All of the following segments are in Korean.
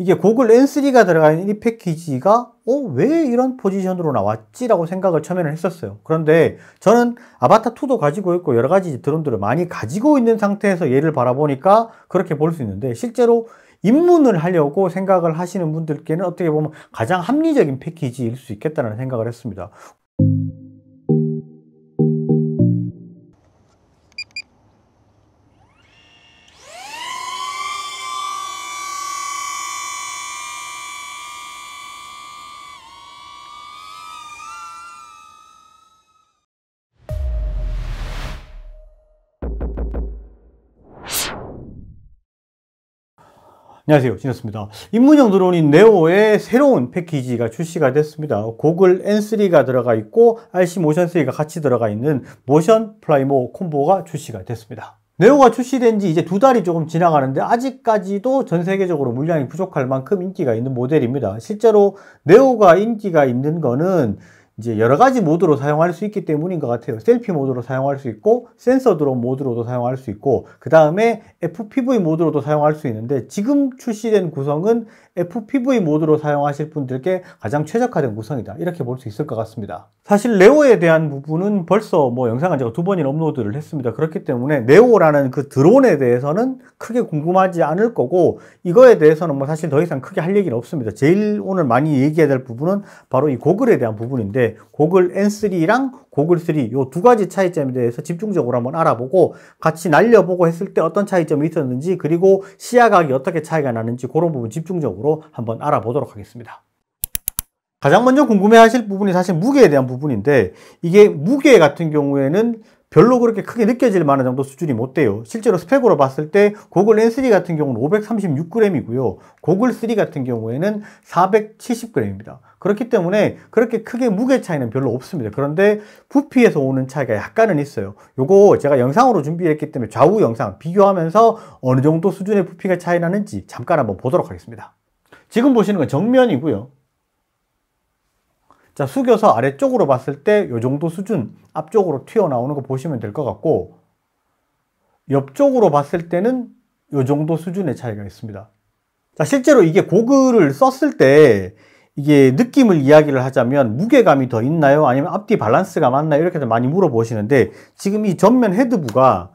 이게 고글 N3가 들어가 있는 이 패키지가 어? 왜 이런 포지션으로 나왔지? 라고 생각을 처음에는 했었어요. 그런데 저는 아바타2도 가지고 있고 여러 가지 드론들을 많이 가지고 있는 상태에서 얘를 바라보니까 그렇게 볼 수 있는데 실제로 입문을 하려고 생각을 하시는 분들께는 어떻게 보면 가장 합리적인 패키지일 수 있겠다는 생각을 했습니다. 안녕하세요 진호습니다입문형 드론인 네오의 새로운 패키지가 출시가 됐습니다 고글 N3가 들어가 있고 RC 모션 3가 같이 들어가 있는 모션 플라이모 콤보가 출시가 됐습니다 네오가 출시된 지 이제 두 달이 조금 지나가는데 아직까지도 전 세계적으로 물량이 부족할 만큼 인기가 있는 모델입니다 실제로 네오가 인기가 있는 거는 이제 여러 가지 모드로 사용할 수 있기 때문인 것 같아요. 셀피 모드로 사용할 수 있고 센서 드론 모드로도 사용할 수 있고 그 다음에 FPV 모드로도 사용할 수 있는데 지금 출시된 구성은 FPV 모드로 사용하실 분들께 가장 최적화된 구성이다 이렇게 볼 수 있을 것 같습니다. 사실 네오에 대한 부분은 벌써 뭐 영상을 제가 두 번이나 업로드를 했습니다. 그렇기 때문에 네오라는 그 드론에 대해서는 크게 궁금하지 않을 거고 이거에 대해서는 뭐 사실 더 이상 크게 할 얘기는 없습니다. 제일 오늘 많이 얘기해야 될 부분은 바로 이 고글에 대한 부분인데 고글 N3랑 고글 3 이 두 가지 차이점에 대해서 집중적으로 한번 알아보고 같이 날려보고 했을 때 어떤 차이점이 있었는지 그리고 시야각이 어떻게 차이가 나는지 그런 부분 집중적으로 한번 알아보도록 하겠습니다. 가장 먼저 궁금해하실 부분이 사실 무게에 대한 부분인데 이게 무게 같은 경우에는 별로 그렇게 크게 느껴질 만한 정도 수준이 못 돼요 실제로 스펙으로 봤을 때 고글 N3 같은 경우는 536g이고요 고글 3 같은 경우에는 470g입니다 그렇기 때문에 그렇게 크게 무게 차이는 별로 없습니다 그런데 부피에서 오는 차이가 약간은 있어요 요거 제가 영상으로 준비했기 때문에 좌우 영상 비교하면서 어느 정도 수준의 부피가 차이 나는지 잠깐 한번 보도록 하겠습니다 지금 보시는 건 정면이고요 자, 숙여서 아래쪽으로 봤을 때 이 정도 수준 앞쪽으로 튀어나오는 거 보시면 될 것 같고 옆쪽으로 봤을 때는 이 정도 수준의 차이가 있습니다. 자, 실제로 이게 고글을 썼을 때 이게 느낌을 이야기를 하자면 무게감이 더 있나요? 아니면 앞뒤 밸런스가 맞나 이렇게 많이 물어보시는데 지금 이 전면 헤드부가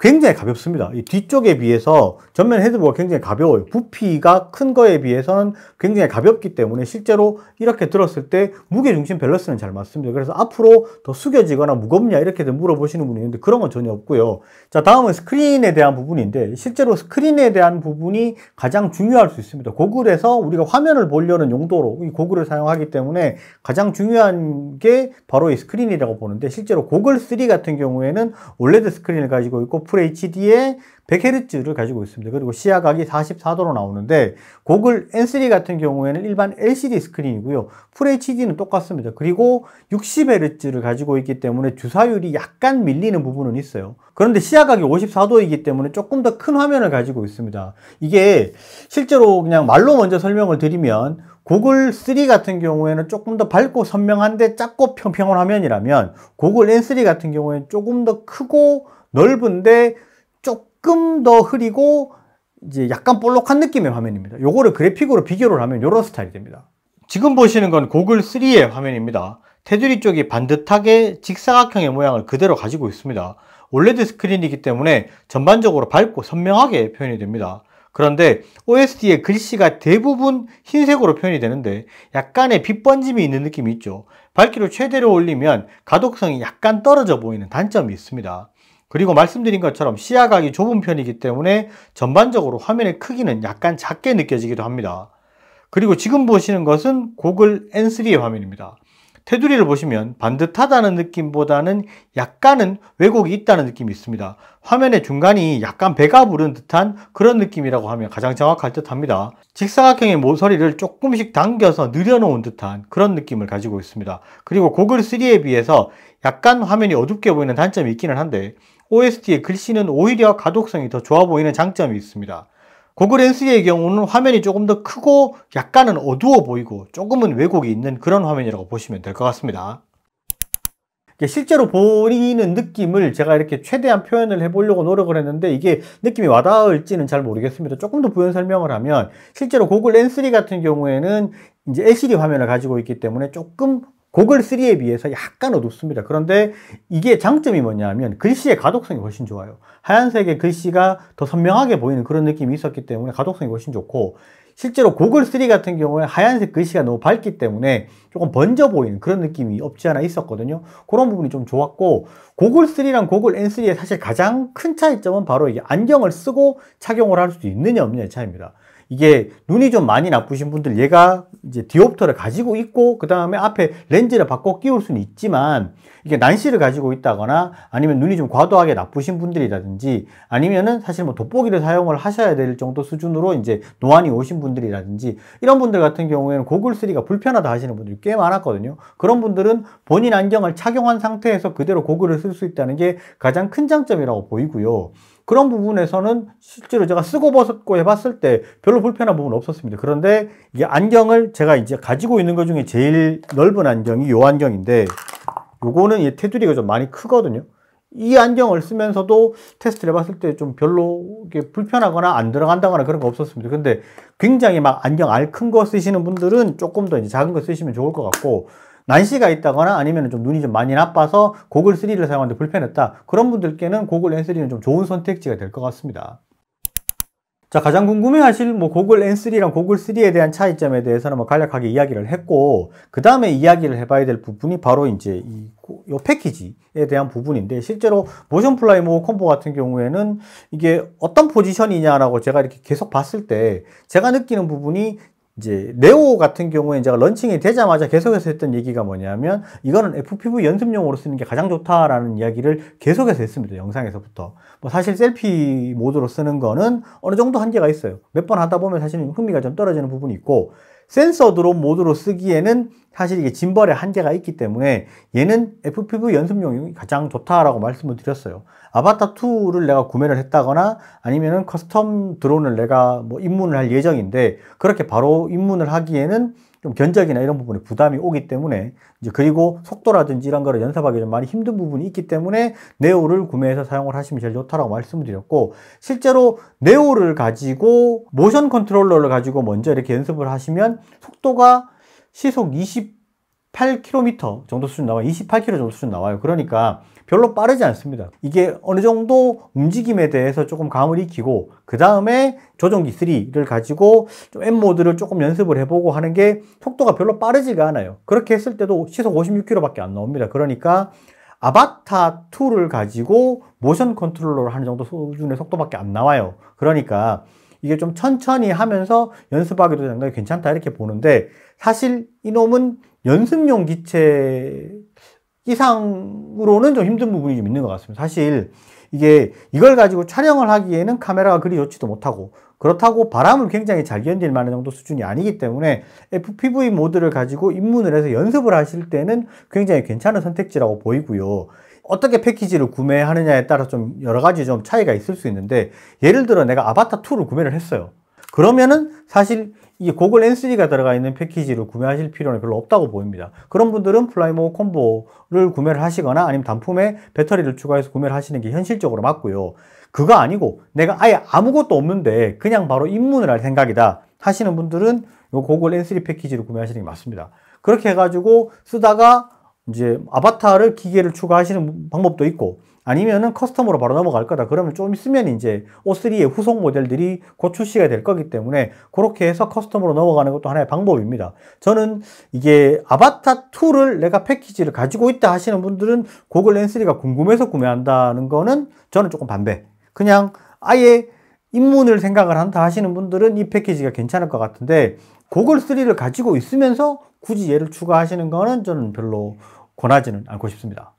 굉장히 가볍습니다. 이 뒤쪽에 비해서 전면 헤드보가 굉장히 가벼워요. 부피가 큰 거에 비해서는 굉장히 가볍기 때문에 실제로 이렇게 들었을 때 무게중심 밸런스는 잘 맞습니다. 그래서 앞으로 더 숙여지거나 무겁냐 이렇게 물어보시는 분이 있는데 그런 건 전혀 없고요. 자 다음은 스크린에 대한 부분인데 실제로 스크린에 대한 부분이 가장 중요할 수 있습니다. 고글에서 우리가 화면을 보려는 용도로 이 고글을 사용하기 때문에 가장 중요한 게 바로 이 스크린이라고 보는데 실제로 고글3 같은 경우에는 올레드 스크린을 가지고 있고 f h d 의 100Hz를 가지고 있습니다. 그리고 시야각이 44도로 나오는데 고글 N3 같은 경우에는 일반 LCD 스크린이고요. FHD는 똑같습니다. 그리고 60Hz를 가지고 있기 때문에 주사율이 약간 밀리는 부분은 있어요. 그런데 시야각이 54도이기 때문에 조금 더 큰 화면을 가지고 있습니다. 이게 실제로 그냥 말로 먼저 설명을 드리면 고글 3 같은 경우에는 조금 더 밝고 선명한데 작고 평평한 화면이라면 고글 N3 같은 경우에는 조금 더 크고 넓은데 조금 더 흐리고 이제 약간 볼록한 느낌의 화면입니다. 요거를 그래픽으로 비교를 하면 이런 스타일이 됩니다. 지금 보시는 건 고글 3의 화면입니다. 테두리 쪽이 반듯하게 직사각형의 모양을 그대로 가지고 있습니다. 올레드 스크린이기 때문에 전반적으로 밝고 선명하게 표현이 됩니다. 그런데 OSD의 글씨가 대부분 흰색으로 표현이 되는데 약간의 빛 번짐이 있는 느낌이 있죠. 밝기를 최대로 올리면 가독성이 약간 떨어져 보이는 단점이 있습니다. 그리고 말씀드린 것처럼 시야각이 좁은 편이기 때문에 전반적으로 화면의 크기는 약간 작게 느껴지기도 합니다. 그리고 지금 보시는 것은 고글 N3의 화면입니다. 테두리를 보시면 반듯하다는 느낌보다는 약간은 왜곡이 있다는 느낌이 있습니다. 화면의 중간이 약간 배가 부른 듯한 그런 느낌이라고 하면 가장 정확할 듯 합니다. 직사각형의 모서리를 조금씩 당겨서 늘여놓은 듯한 그런 느낌을 가지고 있습니다. 그리고 고글 3에 비해서 약간 화면이 어둡게 보이는 단점이 있기는 한데 OST의 글씨는 오히려 가독성이 더 좋아 보이는 장점이 있습니다. 고글 렌스의 경우는 화면이 조금 더 크고 약간은 어두워 보이고 조금은 왜곡이 있는 그런 화면이라고 보시면 될 것 같습니다. 실제로 보이는 느낌을 제가 이렇게 최대한 표현을 해보려고 노력을 했는데 이게 느낌이 와닿을지는 잘 모르겠습니다. 조금 더 부연 설명을 하면 실제로 고글 N3 같은 경우에는 이제 LCD 화면을 가지고 있기 때문에 조금 고글 3에 비해서 약간 어둡습니다. 그런데 이게 장점이 뭐냐면 글씨의 가독성이 훨씬 좋아요. 하얀색의 글씨가 더 선명하게 보이는 그런 느낌이 있었기 때문에 가독성이 훨씬 좋고 실제로 고글 3 같은 경우에 하얀색 글씨가 너무 밝기 때문에 조금 번져 보이는 그런 느낌이 없지 않아 있었거든요. 그런 부분이 좀 좋았고 고글 3랑 고글 N3의 사실 가장 큰 차이점은 바로 이게 안경을 쓰고 착용을 할 수 있느냐 없느냐의 차이입니다. 이게 눈이 좀 많이 나쁘신 분들 얘가 이제 디옵터를 가지고 있고 그 다음에 앞에 렌즈를 바꿔 끼울 수는 있지만 이게 난시를 가지고 있다거나 아니면 눈이 좀 과도하게 나쁘신 분들이라든지 아니면은 사실 뭐 돋보기를 사용을 하셔야 될 정도 수준으로 이제 노안이 오신 분들이라든지 이런 분들 같은 경우에는 고글3가 불편하다 하시는 분들이 꽤 많았거든요. 그런 분들은 본인 안경을 착용한 상태에서 그대로 고글을 쓸 수 있다는 게 가장 큰 장점이라고 보이고요. 그런 부분에서는 실제로 제가 쓰고 벗고 해봤을 때 별로 불편한 부분은 없었습니다. 그런데 이게 안경을 제가 이제 가지고 있는 것 중에 제일 넓은 안경이 요 안경인데 요거는 테두리가 좀 많이 크거든요. 이 안경을 쓰면서도 테스트를 해봤을 때 좀 별로 불편하거나 안 들어간다거나 그런 거 없었습니다. 근데 굉장히 막 안경 알 큰 거 쓰시는 분들은 조금 더 이제 작은 거 쓰시면 좋을 것 같고 난시가 있다거나 아니면 좀 눈이 좀 많이 나빠서 고글 3를 사용하는데 불편했다. 그런 분들께는 고글 N3는 좀 좋은 선택지가 될 것 같습니다. 자 가장 궁금해하실 뭐 고글 N3랑 고글 3에 대한 차이점에 대해서는 뭐 간략하게 이야기를 했고 그 다음에 이야기를 해봐야 될 부분이 바로 이제 이, 이 패키지에 대한 부분인데 실제로 모션 플라이 모어 콤보 같은 경우에는 이게 어떤 포지션이냐라고 제가 이렇게 계속 봤을 때 제가 느끼는 부분이 이제 네오 같은 경우에 제가 런칭이 되자마자 계속해서 했던 얘기가 뭐냐면 이거는 FPV 연습용으로 쓰는 게 가장 좋다라는 이야기를 계속해서 했습니다. 영상에서부터. 뭐 사실 셀피 모드로 쓰는 거는 어느 정도 한계가 있어요. 몇 번 하다 보면 사실 흥미가 좀 떨어지는 부분이 있고 센서 드론 모드로 쓰기에는 사실 이게 짐벌의 한계가 있기 때문에 얘는 FPV 연습용이 가장 좋다라고 말씀을 드렸어요. 아바타2를 내가 구매를 했다거나 아니면은 커스텀 드론을 내가 뭐 입문을 할 예정인데 그렇게 바로 입문을 하기에는 좀 견적이나 이런 부분에 부담이 오기 때문에 이제 그리고 속도라든지 이런 거를 연습하기 좀 많이 힘든 부분이 있기 때문에 네오를 구매해서 사용을 하시면 제일 좋다라고 말씀드렸고 실제로 네오를 가지고 모션 컨트롤러를 가지고 먼저 이렇게 연습을 하시면 속도가 시속 20 28km 정도 수준 나와요. 28km 정도 수준 나와요. 그러니까 별로 빠르지 않습니다. 이게 어느 정도 움직임에 대해서 조금 감을 익히고 그 다음에 조정기 3를 가지고 좀 M모드를 조금 연습을 해보고 하는 게 속도가 별로 빠르지가 않아요. 그렇게 했을 때도 시속 56km밖에 안 나옵니다. 그러니까 아바타 2를 가지고 모션 컨트롤러를 하는 정도 수준의 속도밖에 안 나와요. 그러니까 이게 좀 천천히 하면서 연습하기도 상당히 괜찮다 이렇게 보는데 사실 이놈은 연습용 기체 이상으로는 좀 힘든 부분이 좀 있는 것 같습니다. 사실 이게 이걸 가지고 촬영을 하기에는 카메라가 그리 좋지도 못하고 그렇다고 바람을 굉장히 잘 견딜 만한 정도 수준이 아니기 때문에 FPV 모드를 가지고 입문을 해서 연습을 하실 때는 굉장히 괜찮은 선택지라고 보이고요. 어떻게 패키지를 구매하느냐에 따라 좀 여러 가지 좀 차이가 있을 수 있는데 예를 들어 내가 아바타 2를 구매를 했어요. 그러면은 사실 이 고글 N3가 들어가 있는 패키지를 구매하실 필요는 별로 없다고 보입니다. 그런 분들은 플라이모 콤보를 구매를 하시거나 아니면 단품에 배터리를 추가해서 구매를 하시는 게 현실적으로 맞고요. 그거 아니고 내가 아예 아무것도 없는데 그냥 바로 입문을 할 생각이다 하시는 분들은 요 고글 N3 패키지를 구매하시는 게 맞습니다. 그렇게 해가지고 쓰다가 이제 아바타를 기계를 추가하시는 방법도 있고 아니면은 커스텀으로 바로 넘어갈 거다. 그러면 좀 있으면 이제 O3의 후속 모델들이 곧 출시가 될 거기 때문에 그렇게 해서 커스텀으로 넘어가는 것도 하나의 방법입니다. 저는 이게 아바타2를 내가 패키지를 가지고 있다 하시는 분들은 고글 N3가 궁금해서 구매한다는 거는 저는 조금 반대. 그냥 아예 입문을 생각을 한다 하시는 분들은 이 패키지가 괜찮을 것 같은데 고글3를 가지고 있으면서 굳이 얘를 추가하시는 거는 저는 별로 권하지는 않고 싶습니다.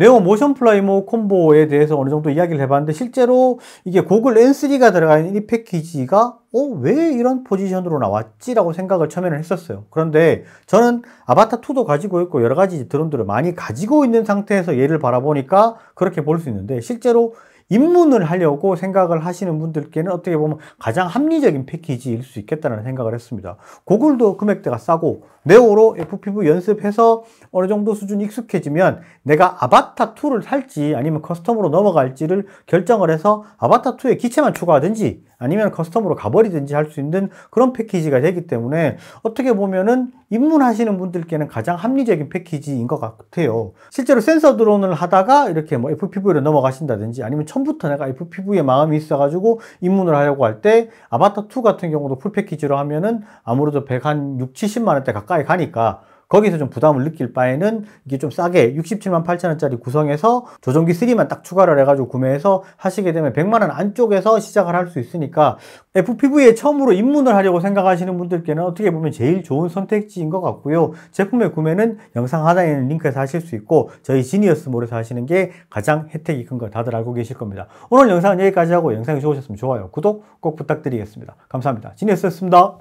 네오 모션 플라이모 콤보에 대해서 어느 정도 이야기를 해봤는데 실제로 이게 고글 N3가 들어가 있는 이 패키지가 어, 왜 이런 포지션으로 나왔지? 라고 생각을 처음에는 했었어요. 그런데 저는 아바타2도 가지고 있고 여러 가지 드론들을 많이 가지고 있는 상태에서 얘를 바라보니까 그렇게 볼 수 있는데 실제로 입문을 하려고 생각을 하시는 분들께는 어떻게 보면 가장 합리적인 패키지일 수 있겠다는 생각을 했습니다. 고글도 금액대가 싸고 네오로 FPV 연습해서 어느 정도 수준 익숙해지면 내가 아바타2를 살지 아니면 커스텀으로 넘어갈지를 결정을 해서 아바타2에 기체만 추가하든지 아니면 커스텀으로 가버리든지 할 수 있는 그런 패키지가 되기 때문에 어떻게 보면은 입문하시는 분들께는 가장 합리적인 패키지인 것 같아요 실제로 센서 드론을 하다가 이렇게 뭐 FPV로 넘어가신다든지 아니면 처음부터 내가 FPV에 마음이 있어가지고 입문을 하려고 할 때 아바타2 같은 경우도 풀 패키지로 하면은 아무래도 100 한 6, 70만원대 가까이 가니까 거기서 좀 부담을 느낄 바에는 이게 좀 싸게 67만 8천 원짜리 구성해서 조종기 3만 딱 추가를 해가지고 구매해서 하시게 되면 100만 원 안쪽에서 시작을 할 수 있으니까 FPV에 처음으로 입문을 하려고 생각하시는 분들께는 어떻게 보면 제일 좋은 선택지인 것 같고요. 제품의 구매는 영상 하단에 있는 링크에서 하실 수 있고 저희 지니어스몰에서 하시는 게 가장 혜택이 큰 걸 다들 알고 계실 겁니다. 오늘 영상은 여기까지 하고 영상이 좋으셨으면 좋아요, 구독 꼭 부탁드리겠습니다. 감사합니다. 지니어스였습니다.